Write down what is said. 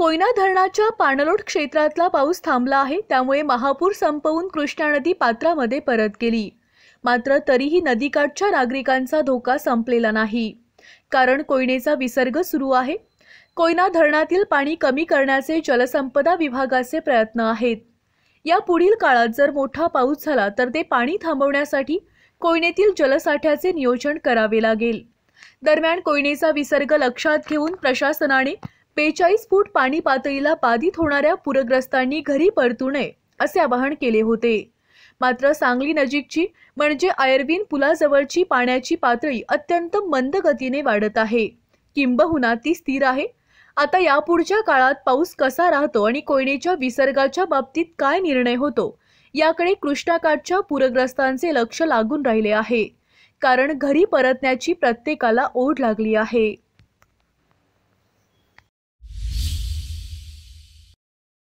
कोयना धरणाच्या पाणलोट क्षेत्रातला पाऊस थांबला आहे त्यामुळे महापूर संपवून कृष्णा नदी पात्रामध्ये परत गेली मात्र तरीही नदीकाठच्या नागरिकांचा धोका संपलेला नाही कारण कोयनेचा विसर्ग सुरू आहे कोयना धरणातील पाणी कमी करण्याचे जलसंपदा विभागाचे प्रयत्न आहेत या पुढील काळात जर मोठा पाऊस झाला तर ते पाणी थांबवण्यासाठी कोयनेतील जलसाठ्याचे नियोजन करावे लागेल दरम्यान कोयनेचा विसर्ग लक्षात घेऊन प्रशासनाने बेचाळीस फूट पाणी पातळीला बाधित होणाऱ्या पूरग्रस्तांनी घरी परतू नये असे आवाहन केले होते मात्र सांगली नजीकची म्हणजे आयर्विन पुलाजवळची पाण्याची पातळी अत्यंत मंद गतीने वाढत आहे किंबहुना ती स्थिर आहे आता यापुढच्या काळात पाऊस कसा राहतो आणि कोयनेच्या विसर्गाच्या बाबतीत काय निर्णय होतो याकडे कृष्णाकाठच्या पूरग्रस्तांचे लक्ष लागून राहिले आहे कारण घरी परतण्याची प्रत्येकाला ओढ लागली आहे